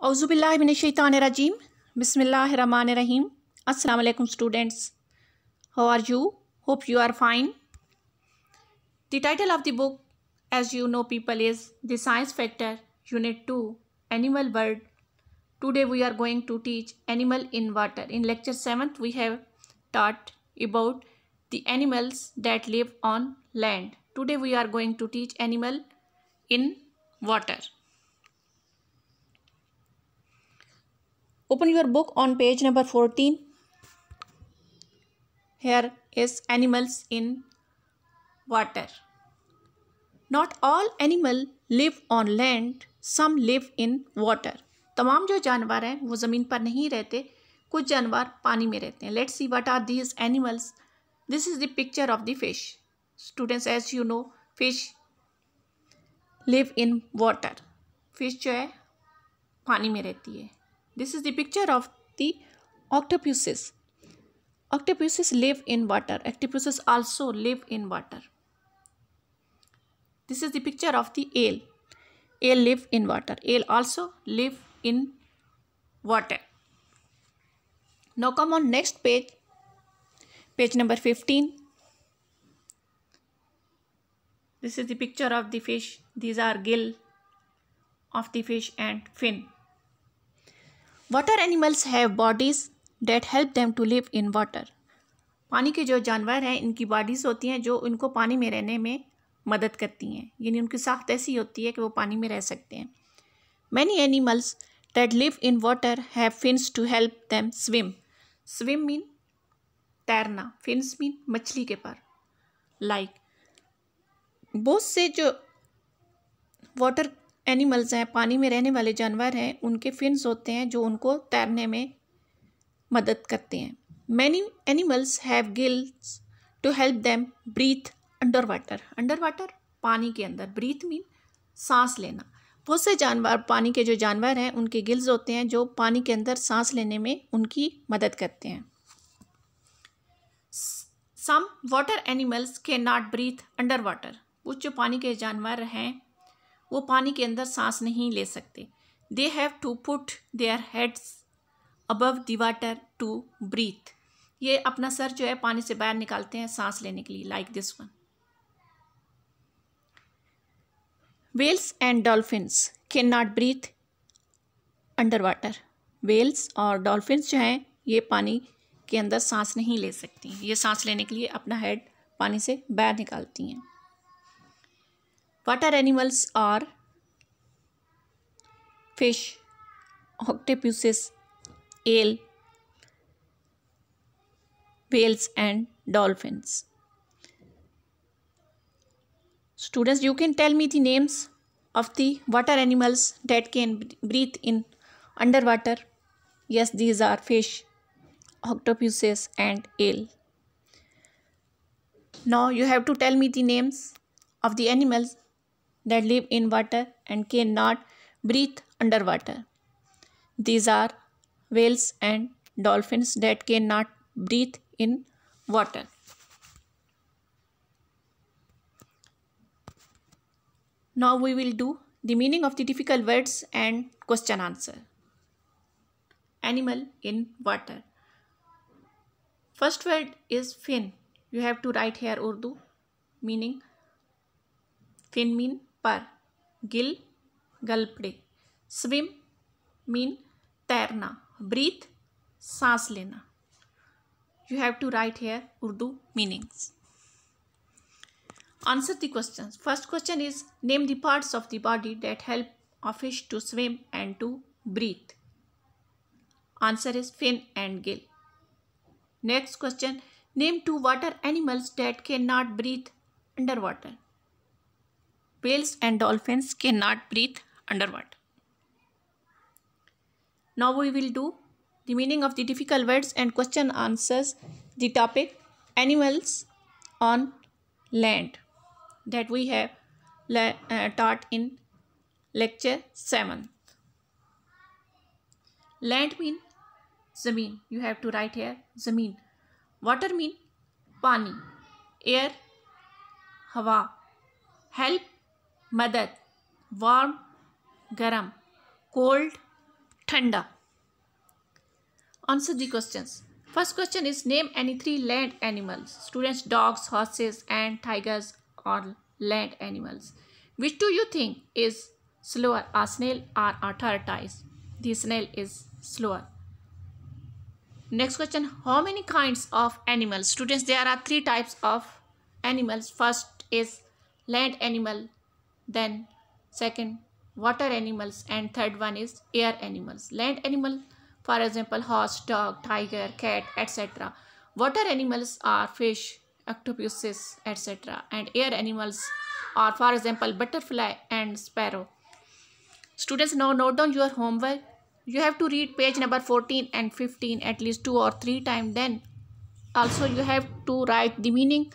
अवज़ुबिल्लाशैतानरजीम बसमीम अल्लाम Students. How are you? Hope you are fine. The title of the book, as you know people, is The Science Factor, Unit 2, Animal World. Today we are going to teach animal in water. In lecture 7th, we have taught about the animals that live on land. Today we are going to teach animal in water. Open your book on page number fourteen here is animals in water not all animal live on land some live in water तमाम जो जानवर हैं वो ज़मीन पर नहीं रहते कुछ जानवर पानी में रहते हैं let's see what are these animals this is the picture of the fish students as you know fish live in water fish जो है पानी में रहती है This is the picture of the octopuses. Octopuses live in water. Octopuses also live in water. This is the picture of the ale. Ale live in water. Ale also live in water. Now come on next page. Page number 15. This is the picture of the fish. These are gill of the fish and fin. Water animals have bodies that help them to live in water पानी के जो जानवर हैं इनकी bodies होती हैं जो इनको पानी में रहने में मदद करती हैं यानी उनकी साख्त ऐसी होती है कि वो पानी में रह सकते हैं many animals that live in water have fins to help them swim swim mean तैरना फिन्स मीन मछली के पर लाइक like, बहुत से जो वाटर एनिमल्स हैं पानी में रहने वाले जानवर हैं उनके फिन्स होते हैं जो उनको तैरने में मदद करते हैं many animals have gills to help them breathe under water under water पानी के अंदर ब्रीथ मीन सांस लेना बहुत से जानवर पानी के जो जानवर हैं उनके गिल्स होते हैं जो पानी के अंदर सांस लेने में उनकी मदद करते हैं some water animals can not breathe under water कुछ जो पानी के जानवर हैं वो पानी के अंदर सांस नहीं ले सकते they have to put their heads above the water to breathe ये अपना सर जो है पानी से बाहर निकालते हैं सांस लेने के लिए like this one whales and dolphins can not breathe under water whales और डॉल्फिन्स जो हैं ये पानी के अंदर सांस नहीं ले सकती ये सांस लेने के लिए अपना हेड पानी से बाहर निकालती हैं Water animals are fish, octopuses, eel, whales and dolphins. Students, you can tell me the names of the water animals that can breathe in underwater. Yes, these are fish, octopuses and eel. Now you have to tell me the names of the animals that live in water and cannot breathe underwater. These are whales and dolphins that cannot breathe in water. Now we will do the meaning of the difficult words and question answer. Animal in water. First word is fin. You have to write here Urdu meaning. Fin mean पर gill गलपड़े swim mean तैरना breathe सांस लेना you have to write here Urdu meanings answer the question first question is name the of the body that help of fish to swim and to breathe answer is fin and gill next question name two water animals that can not breathe under water whales and dolphins cannot breathe underwater. Now we will do the meaning of the difficult words and question answers the topic animals on land that we have uh, taught in lecture 7. Land mean zameen. You have to write here zameen. Water mean pani. Air hawa. Help मदद warm, garam, cold ठंडा answer the questions first question is name any three land animals students dogs horses and tigers are land animals which do you think is slower a snail or a tortoise the snail is slower next question how many kinds of animals students there are three types of animals first is land animal then second water animals and third one is air animals land animal for example horse dog tiger cat etc water animals are fish octopuses etc and air animals are for example butterfly and sparrow students now note down your homework you have to read page number 14 and 15 at least two or three times then also you have to write the meaning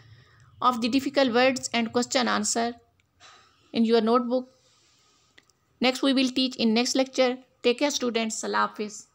of the difficult words and question answer in your notebook. Next we will teach in next lecture. Take care students. salafis.